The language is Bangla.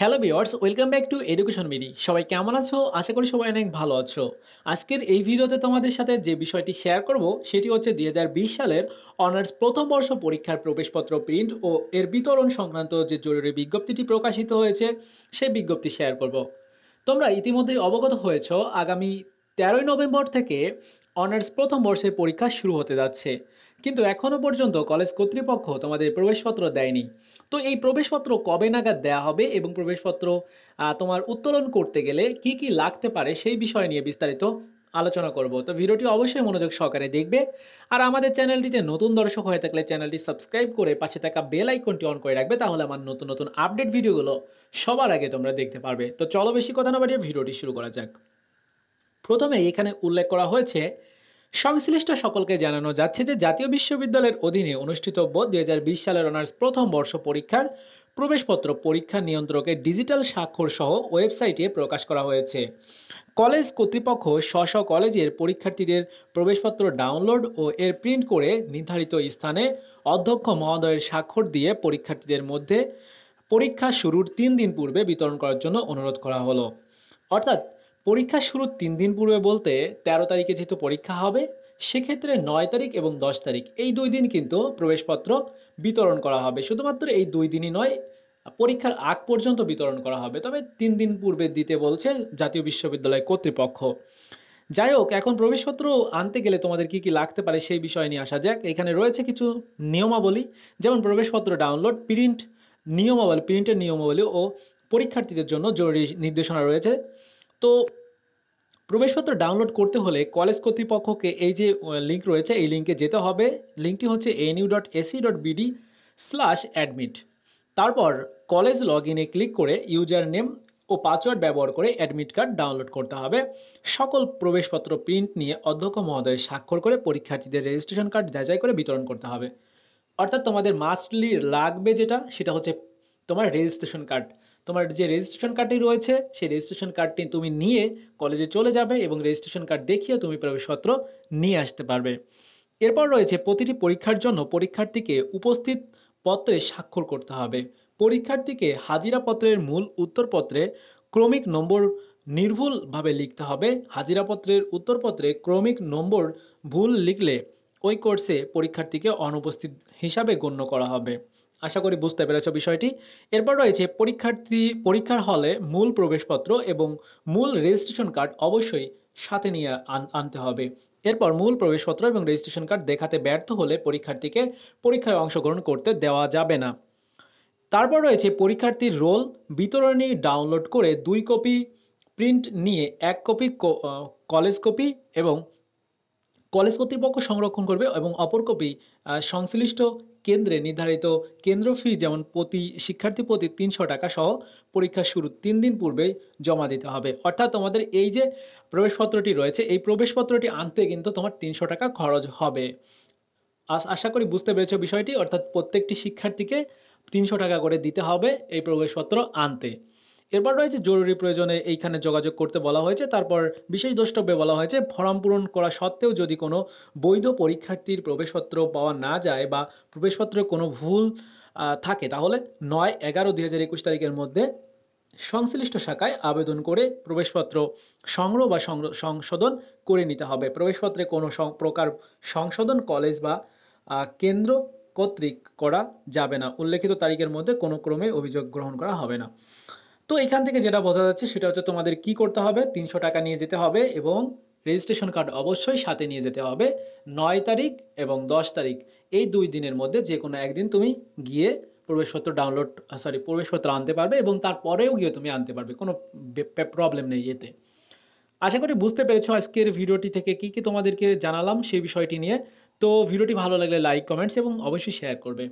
hello viewers welcome back to education media সবাই কেমন আছো আশা করি সবাই অনেক ভালো আছো আজকের এই ভিডিওতে তোমাদের সাথে যে বিষয়টি শেয়ার করব সেটি হচ্ছে দুই সালের অনার্স প্রথম বর্ষ পরীক্ষার প্রবেশপত্র প্রিন্ট ও এর বিতরণ সংক্রান্ত যে জরুরি বিজ্ঞপ্তিটি প্রকাশিত হয়েছে সেই বিজ্ঞপ্তি শেয়ার করব তোমরা ইতিমধ্যেই অবগত হয়েছ আগামী তেরোই নভেম্বর থেকে অনার্স প্রথম বর্ষের পরীক্ষা শুরু হতে যাচ্ছে কিন্তু এখনও পর্যন্ত কলেজ কর্তৃপক্ষ তোমাদের প্রবেশপত্র দেয়নি তো এই প্রবেশপত্র কবে নাগাদ দেয়া হবে এবং প্রবেশপত্র তোমার উত্তোলন করতে গেলে কি কি লাগতে পারে সেই বিষয় নিয়ে বিস্তারিত আলোচনা করব তো ভিডিওটি অবশ্যই মনোযোগ সহকারে দেখবে আর আমাদের চ্যানেলটিতে নতুন দর্শক হয়ে থাকলে চ্যানেলটি সাবস্ক্রাইব করে পাশে থাকা বেল আইকনটি অন করে রাখবে তাহলে আমার নতুন নতুন আপডেট ভিডিওগুলো সবার আগে তোমরা দেখতে পারবে তো চলো বেশি কথা না বাড়িয়ে ভিডিওটি শুরু করা যাক প্রথমে এখানে উল্লেখ করা হয়েছে সংশ্লিষ্ট সকলকে জানানো যাচ্ছে যে জাতীয় বিশ্ববিদ্যালয়ের অধীনে অনুষ্ঠিত দুই সালের অনার্স প্রথম বর্ষ পরীক্ষার প্রবেশপত্র পরীক্ষা নিয়ন্ত্রকের ডিজিটাল স্বাক্ষর সহ ওয়েবসাইটে প্রকাশ করা হয়েছে কলেজ কর্তৃপক্ষ স্ব কলেজের পরীক্ষার্থীদের প্রবেশপত্র ডাউনলোড ও এর প্রিন্ট করে নির্ধারিত স্থানে অধ্যক্ষ মহোদয়ের স্বাক্ষর দিয়ে পরীক্ষার্থীদের মধ্যে পরীক্ষা শুরুর তিন দিন পূর্বে বিতরণ করার জন্য অনুরোধ করা হলো অর্থাৎ পরীক্ষা শুরুর তিন দিন পূর্বে বলতে ১৩ তারিখে যেহেতু পরীক্ষা হবে সেক্ষেত্রে নয় তারিখ এবং দশ তারিখ এই দুই দিন কিন্তু প্রবেশপত্র বিতরণ করা হবে শুধুমাত্র এই দুই দিনই নয় পরীক্ষার আগ পর্যন্ত বিতরণ করা হবে তবে তিন দিন পূর্বে দিতে বলছে জাতীয় বিশ্ববিদ্যালয় কর্তৃপক্ষ যাই হোক এখন প্রবেশপত্র আনতে গেলে তোমাদের কি কি লাগতে পারে সেই বিষয় নিয়ে আসা যাক এখানে রয়েছে কিছু নিয়মাবলী যেমন প্রবেশপত্র ডাউনলোড প্রিন্ট নিয়মাবলী প্রিন্টের নিয়মাবলী ও পরীক্ষার্থীদের জন্য জরুরি নির্দেশনা রয়েছে তো প্রবেশপত্র ডাউনলোড করতে হলে কলেজ কর্তৃপক্ষকে এই যে লিঙ্ক রয়েছে এই লিঙ্কে যেতে হবে লিঙ্কটি হচ্ছে NU dot AC dot BD slash admit তারপর কলেজ লগ ইনে ক্লিক করে ইউজার নেম ও পাসওয়ার্ড ব্যবহার করে অ্যাডমিট কার্ড ডাউনলোড করতে হবে সকল প্রবেশপত্র প্রিন্ট নিয়ে অধ্যক্ষ মহোদয় স্বাক্ষর করে পরীক্ষার্থীদের রেজিস্ট্রেশন কার্ড যাচাই করে বিতরণ করতে হবে অর্থাৎ তোমাদের মাস্টলি লাগবে যেটা সেটা হচ্ছে তোমার রেজিস্ট্রেশন কার্ড তোমার যে রেজিস্ট্রেশন কার্ডটি রয়েছে সেই রেজিস্ট্রেশন কার্ডটি তুমি নিয়ে কলেজে চলে যাবে এবং রেজিস্ট্রেশন কার্ড দেখিয়ে তুমি প্রবেশপত্র নিয়ে আসতে পারবে এরপর রয়েছে প্রতিটি পরীক্ষার জন্য পরীক্ষার্থীকে উপস্থিত পত্রে স্বাক্ষর করতে হবে পরীক্ষার্থীকে হাজিরা পত্রের মূল উত্তরপত্রে ক্রমিক নম্বর নির্ভুলভাবে লিখতে হবে হাজিরাপত্রের উত্তরপত্রে ক্রমিক নম্বর ভুল লিখলে ওই কোর্সে পরীক্ষার্থীকে অনুপস্থিত হিসাবে গণ্য করা হবে আশা করি বুঝতে পেরেছ বিষয়টি এরপর রয়েছে পরীক্ষার্থী পরীক্ষার হলে মূল প্রবেশপত্র এবং মূল রেজিস্ট্রেশন কার্ড অবশ্যই সাথে নিয়ে আনতে হবে এরপর মূল প্রবেশপত্র এবং রেজিস্ট্রেশন কার্ড দেখাতে ব্যর্থ হলে পরীক্ষার্থীকে পরীক্ষায় অংশগ্রহণ করতে দেওয়া যাবে না তারপর রয়েছে পরীক্ষার্থীর রোল বিতরণী ডাউনলোড করে দুই কপি প্রিন্ট নিয়ে এক কপি কলেজ কপি এবং কলেজ কর্তৃপক্ষ সংরক্ষণ করবে এবং অপর কপি সংশ্লিষ্ট কেন্দ্রে নির্ধারিত কেন্দ্র ফি যেমন প্রতি শিক্ষার্থী প্রতি তিনশো টাকা সহ পরীক্ষা শুরু তিন দিন পূর্বেই জমা দিতে হবে অর্থাৎ তোমাদের এই যে প্রবেশপত্রটি রয়েছে এই প্রবেশপত্রটি আনতে কিন্তু তোমার তিনশো টাকা খরচ হবে আশা করি বুঝতে পেরেছো বিষয়টি অর্থাৎ প্রত্যেকটি শিক্ষার্থীকে তিনশো টাকা করে দিতে হবে এই প্রবেশপত্র আনতে এরপর রয়েছে জরুরি প্রয়োজনে এইখানে যোগাযোগ করতে বলা হয়েছে তারপর বিশেষ দ্রষ্টব্যে বলা হয়েছে ফর্ম পূরণ করা সত্ত্বেও যদি কোনো বৈধ পরীক্ষার্থীর প্রবেশপত্র পাওয়া না যায় বা প্রবেশপত্রে কোনো ভুল থাকে তাহলে নয় এগারো দুই তারিখের মধ্যে সংশ্লিষ্ট শাখায় আবেদন করে প্রবেশপত্র সংগ্রহ বা সংশোধন করে নিতে হবে প্রবেশপত্রে কোনো প্রকার সংশোধন কলেজ বা কেন্দ্র কর্তৃক করা যাবে না উল্লেখিত তারিখের মধ্যে কোনো ক্রমে অভিযোগ গ্রহণ করা হবে না তো এখান থেকে যেটা বোঝা যাচ্ছে সেটা হচ্ছে তোমাদের কি করতে হবে তিনশো টাকা নিয়ে যেতে হবে এবং রেজিস্ট্রেশন কার্ড অবশ্যই সাথে নিয়ে যেতে হবে নয় তারিখ এবং দশ তারিখ এই দুই দিনের মধ্যে যে কোনো একদিন তুমি গিয়ে প্রবেশপত্র ডাউনলোড সরি প্রবেশপত্র আনতে পারবে এবং তারপরেও গিয়ে তুমি আনতে পারবে কোনো প্রবলেম নেই এতে আশা করি বুঝতে পেরেছো আজকের ভিডিওটি থেকে কি কি তোমাদেরকে জানালাম সেই বিষয়টি নিয়ে তো ভিডিওটি ভালো লাগলে লাইক কমেন্টস এবং অবশ্যই শেয়ার করবে